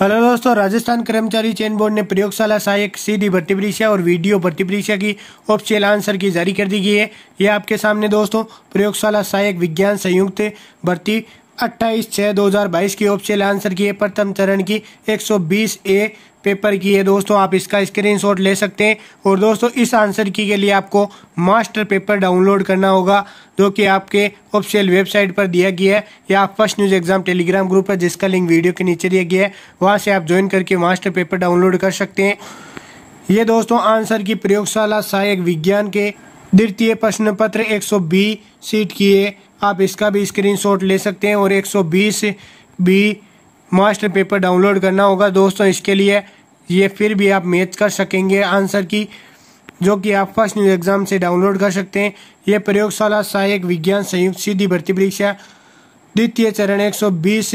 hello दोस्तों राजस्थान कर्मचारी चयन बोर्ड ने प्रयोगशाला सहायक सीधी भर्ती परीक्षा और वीडियो भर्ती परीक्षा की ऑप्शियल आंसर की जारी कर दी गई है ये आपके सामने दोस्तों प्रयोगशाला सहायक विज्ञान संयुक्त भर्ती अट्ठाईस छः 2022 की ऑप्शियल आंसर की है प्रथम चरण की 120 ए पेपर की है दोस्तों आप इसका स्क्रीनशॉट ले सकते हैं और दोस्तों इस आंसर की के लिए आपको मास्टर पेपर डाउनलोड करना होगा जो कि आपके ऑफिशियल वेबसाइट पर दिया गया है या आप first news exam Telegram group है जिसका लिंक वीडियो के नीचे दिया गया है वहाँ से आप ज्वाइन करके मास्टर पेपर डाउनलोड कर सकते हैं ये दोस्तों आंसर की प्रयोगशाला सहायक विज्ञान के द्वितीय प्रश्न पत्र एक सीट की है आप इसका भी स्क्रीनशॉट ले सकते हैं और 120 बी मास्टर पेपर डाउनलोड करना होगा दोस्तों इसके लिए ये फिर भी आप मैच कर सकेंगे आंसर की जो कि आप फर्स्ट न्यूज एग्जाम से डाउनलोड कर सकते हैं ये प्रयोगशाला सहायक विज्ञान संयुक्त सीधी भर्ती परीक्षा द्वितीय चरण 120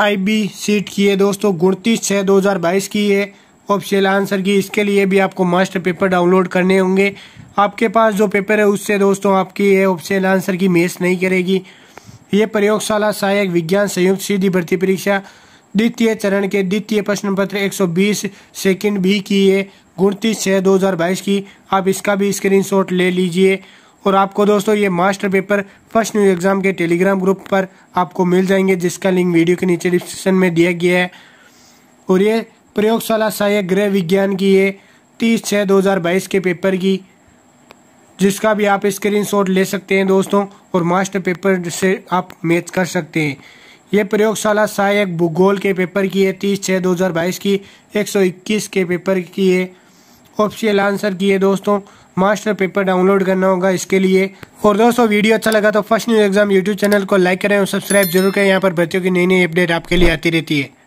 आईबी सीट की है दोस्तों गुणतीस छः 2022 की है ऑप्शनल आंसर की इसके लिए भी आपको मास्टर पेपर डाउनलोड करने होंगे आपके पास जो पेपर है उससे दोस्तों आपकी ये ऑप्शन आंसर की मेस नहीं करेगी ये प्रयोगशाला सहायक विज्ञान संयुक्त सीधी भर्ती परीक्षा द्वितीय चरण के द्वितीय प्रश्न पत्र एक सेकंड भी की है उनतीस छः दो हज़ार बाईस की आप इसका भी स्क्रीनशॉट ले लीजिए और आपको दोस्तों ये master paper first new exam के टेलीग्राम ग्रुप पर आपको मिल जाएंगे जिसका लिंक वीडियो के नीचे डिस्क्रिप्शन में दिया गया है और ये प्रयोगशाला सहायक गृह विज्ञान की है तीस छः दो हज़ार बाईस के पेपर की जिसका भी आप स्क्रीनशॉट ले सकते हैं दोस्तों और मास्टर पेपर से आप मैच कर सकते हैं ये प्रयोगशाला सहायक भूगोल के पेपर की है तीस छः दो हज़ार बाईस की एक सौ इक्कीस के पेपर की है ऑप्शियल आंसर की है दोस्तों मास्टर पेपर डाउनलोड करना होगा इसके लिए और दोस्तों वीडियो अच्छा लगा तो first news exam YouTube channel को लाइक करें और सब्सक्राइब जरूर करें यहाँ पर बच्चों की नई नई अपडेट आपके लिए आती रहती है